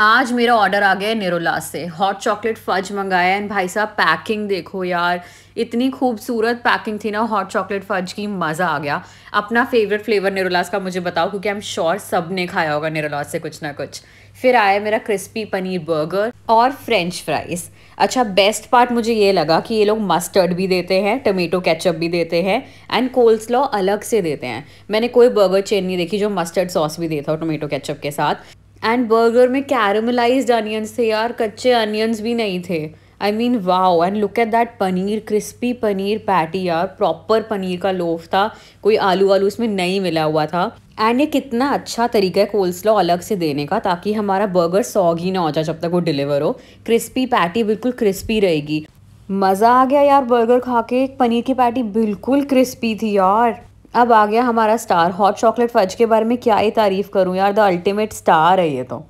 आज मेरा ऑर्डर आ गया है निरोला से हॉट चॉकलेट फज मंगाया एंड भाई साहब पैकिंग देखो यार इतनी खूबसूरत पैकिंग थी ना हॉट चॉकलेट फज की मज़ा आ गया अपना फेवरेट फ्लेवर निरोलास का मुझे बताओ क्योंकि आई एम श्योर सब ने खाया होगा निरोलास से कुछ ना कुछ फिर आया मेरा क्रिस्पी पनीर बर्गर और फ्रेंच फ्राइज़ अच्छा बेस्ट पार्ट मुझे ये लगा कि ये लोग मस्टर्ड भी देते हैं टमेटो केचप भी देते हैं एंड कोल्सलॉ अलग से देते हैं मैंने कोई बर्गर चेन नहीं देखी जो मस्टर्ड सॉस भी देता हो टोमेटो केचप के साथ एंड बर्गर में कैरमलाइज अनियंस थे यार कच्चे अनियंस भी नहीं थे I mean wow and look at that paneer crispy paneer patty यार प्रॉपर पनीर का लोफ था कोई आलू वालू उसमें नहीं मिला हुआ था एंड ये कितना अच्छा तरीका है कोल्सलो अलग से देने का ताकि हमारा बर्गर सॉग ही ना हो जाए जब तक वो डिलीवर हो क्रिस्पी पैटी बिल्कुल क्रिस्पी रहेगी मज़ा आ गया यार बर्गर खा के पनीर की पैटी बिल्कुल क्रिस्पी थी यार अब आ गया हमारा स्टार हॉट चॉकलेट फज के बारे में क्या ही तारीफ़ करूँ यार द अल्टीमेट स्टार है ये तो